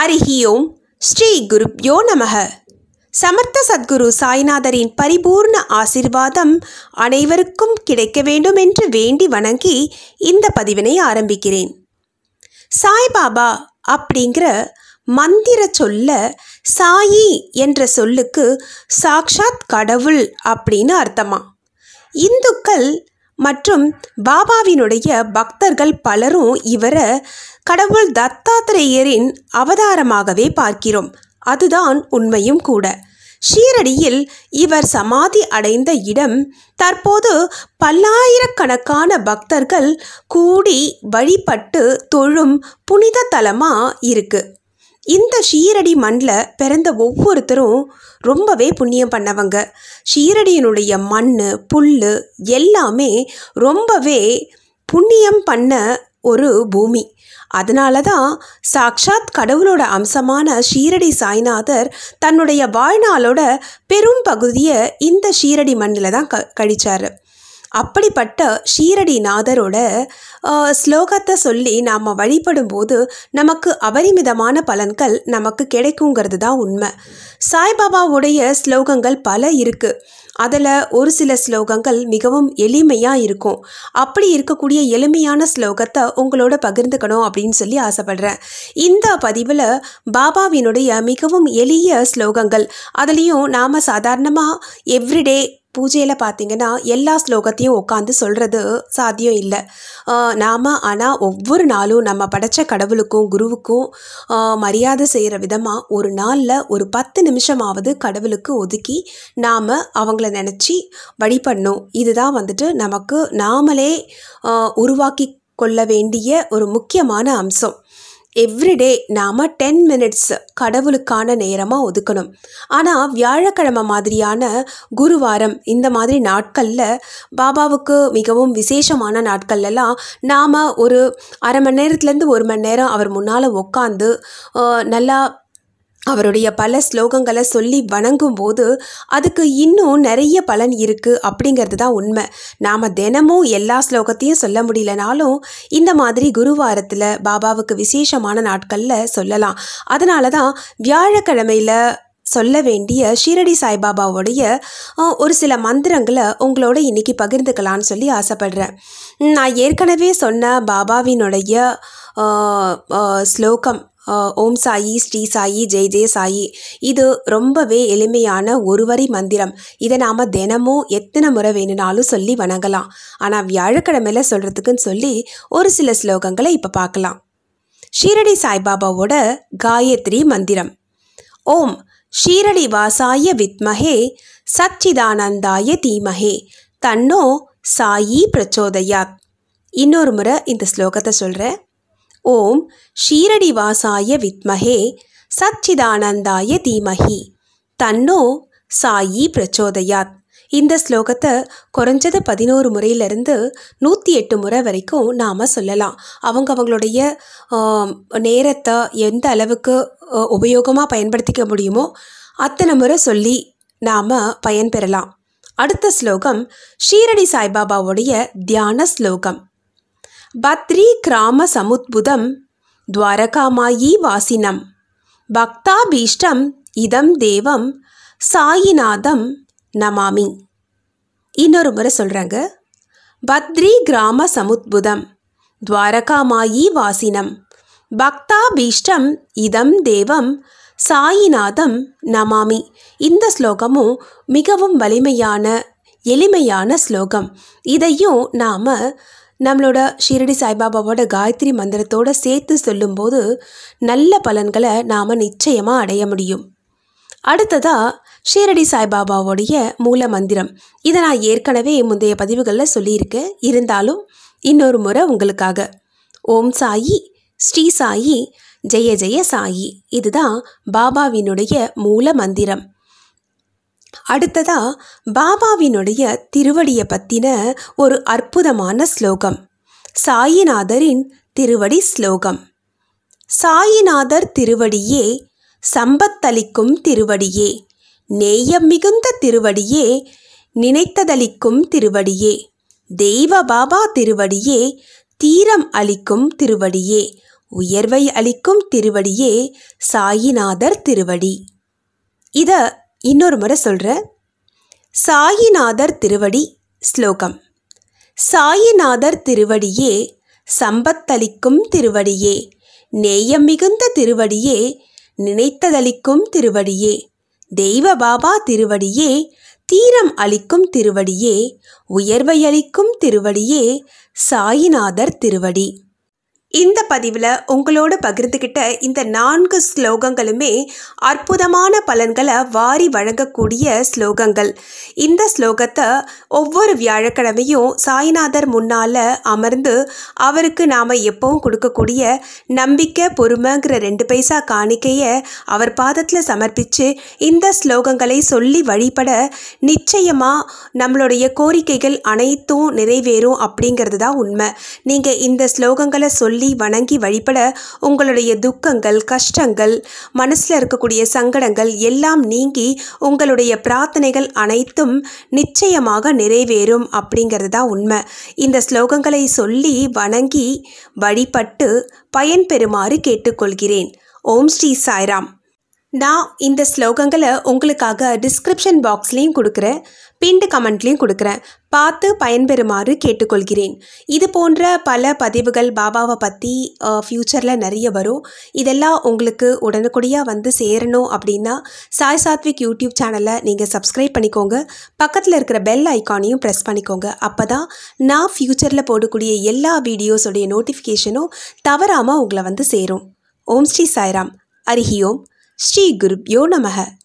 அருகி ஓம் ஸ்ரீ குருப்யோ நமக சமர்த்த சத்குரு சாய்நாதரின் பரிபூர்ண ஆசிர்வாதம் அனைவருக்கும் கிடைக்க வேண்டும் என்று வேண்டி வணங்கி இந்த பதிவினை ஆரம்பிக்கிறேன் சாய்பாபா அப்படிங்கிற மந்திர சொல்ல சாயி என்ற சொல்லுக்கு சாக்ஷாத் கடவுள் அப்படின்னு அர்த்தமா இந்துக்கள் மற்றும் பாபாவினுடைய பக்தர்கள் பலரும் இவரை கடவுள் தத்தாத்திரேயரின் அவதாரமாகவே பார்க்கிறோம் அதுதான் உண்மையும் கூட ஷீரடியில் இவர் சமாதி அடைந்த இடம் தற்போது பல்லாயிரக்கணக்கான பக்தர்கள் கூடி வழிபட்டு தொழும் புனித தலமாக இருக்குது இந்த ஷீரடி மண்ணில் பிறந்த ஒவ்வொருத்தரும் ரொம்பவே புண்ணியம் பண்ணவங்க ஷீரடியினுடைய மண் புல் எல்லாமே ரொம்பவே புண்ணியம் பண்ண ஒரு பூமி அதனால தான் சாக்ஷாத் கடவுளோட அம்சமான ஷீரடி சாய்நாதர் தன்னுடைய வாழ்நாளோட பெரும் பகுதியை இந்த ஷீரடி மண்ணில் தான் க கழிச்சார் அப்படிப்பட்ட ஷீரடி நாதரோட ஸ்லோகத்தை சொல்லி நாம் வழிபடும் போது நமக்கு அபரிமிதமான பலன்கள் நமக்கு கிடைக்குங்கிறது தான் உண்மை சாய்பாபாவுடைய ஸ்லோகங்கள் பல இருக்குது அதில் ஒரு சில ஸ்லோகங்கள் மிகவும் எளிமையாக இருக்கும் அப்படி இருக்கக்கூடிய எளிமையான ஸ்லோகத்தை உங்களோட பகிர்ந்துக்கணும் அப்படின்னு சொல்லி ஆசைப்படுறேன் இந்த பதிவில் பாபாவினுடைய மிகவும் எளிய ஸ்லோகங்கள் அதுலேயும் நாம் சாதாரணமாக எவ்ரிடே பூஜையில் பார்த்தீங்கன்னா எல்லா ஸ்லோகத்தையும் உட்காந்து சொல்கிறது சாத்தியம் இல்லை நாம் ஆனால் ஒவ்வொரு நாளும் நம்ம படைத்த கடவுளுக்கும் குருவுக்கும் மரியாதை செய்கிற விதமாக ஒரு நாளில் ஒரு பத்து நிமிஷமாவது கடவுளுக்கு ஒதுக்கி நாம் அவங்கள நினச்சி வழிபடணும் இதுதான் வந்துட்டு நமக்கு நாமளே உருவாக்கி கொள்ள வேண்டிய ஒரு முக்கியமான அம்சம் எவ்ரிடே நாம் டென் மினிட்ஸ் கடவுளுக்கான நேரமாக ஒதுக்கணும் ஆனால் வியாழக்கிழமை மாதிரியான குருவாரம் இந்த மாதிரி நாட்களில் பாபாவுக்கு மிகவும் விசேஷமான நாட்கள்லாம் நாம் ஒரு அரை மணி நேரத்துலேருந்து ஒரு மணி நேரம் அவர் முன்னால் உட்காந்து நல்லா அவருடைய பல ஸ்லோகங்களை சொல்லி வணங்கும் போது அதுக்கு இன்னும் நிறைய பலன் இருக்குது அப்படிங்கிறது தான் உண்மை நாம் தினமும் எல்லா ஸ்லோகத்தையும் சொல்ல முடியலனாலும் இந்த மாதிரி குருவாரத்தில் பாபாவுக்கு விசேஷமான நாட்களில் சொல்லலாம் அதனால தான் வியாழக்கிழமையில் சொல்ல வேண்டிய ஷீரடி சாய்பாபாவுடைய ஒரு சில மந்திரங்களை உங்களோட இன்னைக்கு பகிர்ந்துக்கலான்னு சொல்லி ஆசைப்படுறேன் நான் ஏற்கனவே சொன்ன பாபாவினுடைய ஸ்லோகம் ஓம் சாயி ஸ்ரீ சாயி ஜெய் ஜெய சாயி இது ரொம்பவே எளிமையான ஒருவரி மந்திரம் இதை நாம் தினமும் எத்தனை முறை வேணும்னாலும் சொல்லி வணங்கலாம் ஆனால் வியாழக்கிழமையில் சொல்கிறதுக்குன்னு சொல்லி ஒரு சில ஸ்லோகங்களை இப்போ பார்க்கலாம் ஷீரடி சாய்பாபாவோட காயத்ரி மந்திரம் ஓம் ஷீரடி வாசாய வித்மஹே சச்சிதானந்தாய தீமஹே தன்னோ சாயி பிரச்சோதயாத் இன்னொரு முறை இந்த ஸ்லோகத்தை சொல்கிறேன் ஓம் ஷீரடிவாசாய வித்மகே சச்சிதானந்தாய தீமஹி தன்னோ சாயி பிரச்சோதயாத் இந்த ஸ்லோகத்தை குறைஞ்சது பதினோரு முறையிலேருந்து நூற்றி எட்டு முறை வரைக்கும் நாம் சொல்லலாம் அவங்க அவங்களுடைய நேரத்தை எந்த அளவுக்கு உபயோகமாக பயன்படுத்திக்க முடியுமோ அத்தனை முறை சொல்லி நாம் பயன்பெறலாம் அடுத்த ஸ்லோகம் ஷீரடி சாய்பாபாவுடைய தியான ஸ்லோகம் சமுத்புதம் துவாரகாமாயி வாசினம் பக்தாபீஷ்டம் இதம் தேவம் சாயிநாதம் நமாமி இன்னொரு முறை சொல்கிறாங்க பத்ரி கிராம சமுத்புதம் துவாரகாமாயி வாசினம் பக்தாபீஷ்டம் இதம் தேவம் சாயிநாதம் நமாமி இந்த ஸ்லோகமும் மிகவும் வலிமையான எளிமையான ஸ்லோகம் இதையும் நாம் நம்மளோட ஷீரடி சாய்பாபாவோட காயத்ரி மந்திரத்தோட சேர்த்து சொல்லும்போது நல்ல பலன்களை நாம் நிச்சயமாக அடைய முடியும் அடுத்ததாக ஷீரடி சாய்பாபாவோடைய மூல மந்திரம் இதை நான் ஏற்கனவே முந்தைய பதிவுகளில் சொல்லியிருக்கேன் இருந்தாலும் இன்னொரு முறை உங்களுக்காக ஓம் சாயி ஸ்ரீ சாயி ஜெய ஜெய சாயி இதுதான் பாபாவினுடைய மூல மந்திரம் அடுத்ததா பாபாவினுடைய திருவடியை பற்றின ஒரு அற்புதமான ஸ்லோகம் சாயிநாதரின் திருவடி ஸ்லோகம் சாயிநாதர் திருவடியே சம்பத்தளிக்கும் திருவடியே நேயம் மிகுந்த திருவடியே நினைத்ததளிக்கும் திருவடியே தெய்வ பாபா திருவடியே தீரம் அளிக்கும் திருவடியே உயர்வை அளிக்கும் திருவடியே சாயிநாதர் திருவடி இதை இன்னொரு முறை சொல்கிறேன் சாயிநாதர் திருவடி ஸ்லோகம் சாயிநாதர் திருவடியே சம்பத்தளிக்கும் திருவடியே நேயம் மிகுந்த திருவடியே நினைத்ததளிக்கும் திருவடியே தெய்வ பாபா திருவடியே தீரம் அளிக்கும் திருவடியே உயர்வை அளிக்கும் திருவடியே சாயிநாதர் திருவடி இந்த பதிவில் உங்களோட பகிர்ந்துக்கிட்ட இந்த நான்கு ஸ்லோகங்களுமே அற்புதமான பலன்களை வாரி வழங்கக்கூடிய ஸ்லோகங்கள் இந்த ஸ்லோகத்தை ஒவ்வொரு வியாழக்கிழமையும் சாய்நாதர் முன்னால் அமர்ந்து அவருக்கு நாம் எப்பவும் கொடுக்கக்கூடிய நம்பிக்கை பொறுமைங்கிற ரெண்டு பைசா காணிக்கையை அவர் பாதத்தில் சமர்ப்பித்து இந்த ஸ்லோகங்களை சொல்லி வழிபட நிச்சயமாக நம்மளுடைய கோரிக்கைகள் அனைத்தும் நிறைவேறும் அப்படிங்கிறது தான் உண்மை நீங்கள் இந்த ஸ்லோகங்களை சொல்லி சொல்லி வணங்கி வழிபட உங்களுடைய துக்கங்கள் கஷ்டங்கள் மனசில் இருக்கக்கூடிய சங்கடங்கள் எல்லாம் நீங்கி உங்களுடைய பிரார்த்தனைகள் அனைத்தும் நிச்சயமாக நிறைவேறும் அப்படிங்கிறது தான் உண்மை இந்த ஸ்லோகங்களை சொல்லி வணங்கி வழிபட்டு பயன்பெறுமாறு கேட்டுக்கொள்கிறேன் ஓம் ஸ்ரீ சாய்ராம் நான் இந்த ஸ்லோகங்களை உங்களுக்காக டிஸ்கிரிப்ஷன் பாக்ஸ்லேயும் கொடுக்குறேன் பிண்டு கமெண்ட்லேயும் கொடுக்குறேன் பார்த்து பயன்பெறுமாறு கேட்டுக்கொள்கிறேன் இது போன்ற பல பதிவுகள் பாபாவை பற்றி ஃப்யூச்சரில் நிறைய வரும் இதெல்லாம் உங்களுக்கு உடனுக்குடியாக வந்து சேரணும் அப்படின்னா சாய் சாத்விக் யூடியூப் சேனலை நீங்கள் சப்ஸ்கிரைப் பண்ணிக்கோங்க பக்கத்தில் இருக்கிற பெல் ஐக்கானையும் ப்ரெஸ் பண்ணிக்கோங்க அப்போ தான் நான் ஃப்யூச்சரில் போடக்கூடிய எல்லா வீடியோஸோடைய நோட்டிஃபிகேஷனும் தவறாமல் உங்களை வந்து சேரும் ஓம் ஸ்ரீ சாய்ராம் அரிஹியோம் ஸ்ரீ குருப்யோ நமக